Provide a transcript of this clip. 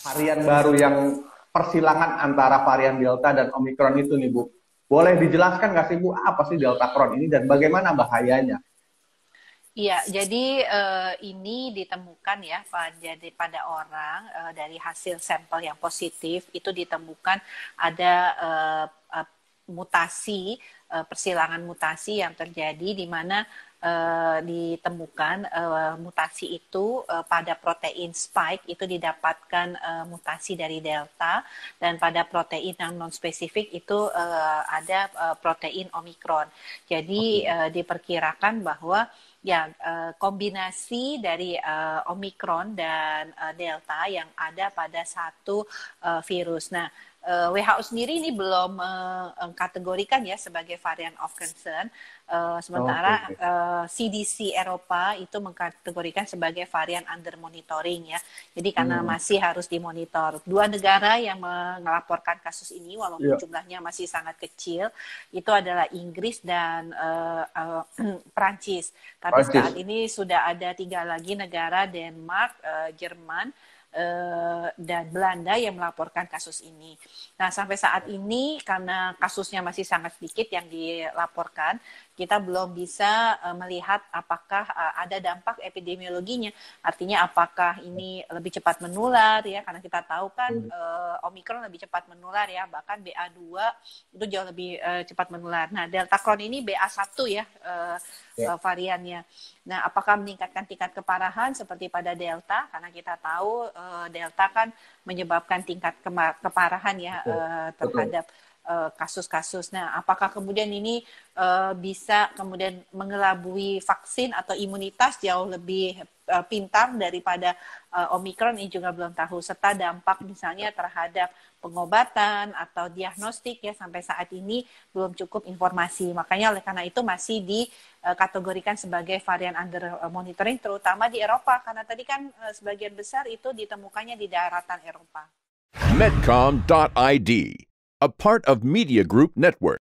varian baru yang persilangan antara varian Delta dan Omikron itu nih Bu. Boleh dijelaskan nggak sih Bu apa sih Delta Crohn ini dan bagaimana bahayanya? Iya, jadi uh, ini ditemukan ya pada pada orang uh, dari hasil sampel yang positif itu ditemukan ada uh, mutasi Eh, persilangan mutasi yang terjadi di mana uh, ditemukan uh, mutasi itu uh, pada protein spike itu didapatkan uh, mutasi dari delta dan pada protein yang non spesifik itu uh, ada uh, protein omikron. Jadi okay. uh, diperkirakan bahwa ya kombinasi dari omikron dan delta yang ada pada satu virus. Nah, WHO sendiri ini belum mengkategorikan ya sebagai varian of concern. Uh, sementara oh, okay. uh, eh, CDC Eropa itu mengkategorikan sebagai varian under monitoring ya. Jadi karena hmm. masih harus dimonitor. Dua negara yang melaporkan kasus ini walaupun yeah. jumlahnya masih sangat kecil itu adalah Inggris dan uh, uh, Prancis. Tapi Prancis. saat ini sudah ada tiga lagi negara Denmark, uh, Jerman Eh, dan Belanda yang melaporkan kasus ini. Nah, sampai saat ini karena kasusnya masih sangat sedikit yang dilaporkan, kita belum bisa eh, melihat apakah eh, ada dampak epidemiologinya. Artinya apakah ini lebih cepat menular ya karena kita tahu kan hmm. Omikron lebih cepat menular ya, bahkan BA2 itu jauh lebih cepat menular. Nah, Delta Crohn ini BA1 ya, ya. variannya. Nah, apakah meningkatkan tingkat keparahan seperti pada Delta karena kita tahu uh, delta kan menyebabkan tingkat keparahan ya eh, terhadap eh, kasus-kasus. nah, apakah kemudian ini bisa kemudian mengelabui vaksin atau imunitas jauh lebih Eh, pintar daripada uh, eh, Omikron ini juga belum tahu serta dampak misalnya terhadap pengobatan atau diagnostik ya sampai saat ini belum cukup informasi. Makanya oleh karena itu masih dikategorikan eh, sebagai varian under monitoring terutama di Eropa karena tadi kan sebagian besar itu ditemukannya di daratan Eropa. Medcom.id, a part of Media Group Network.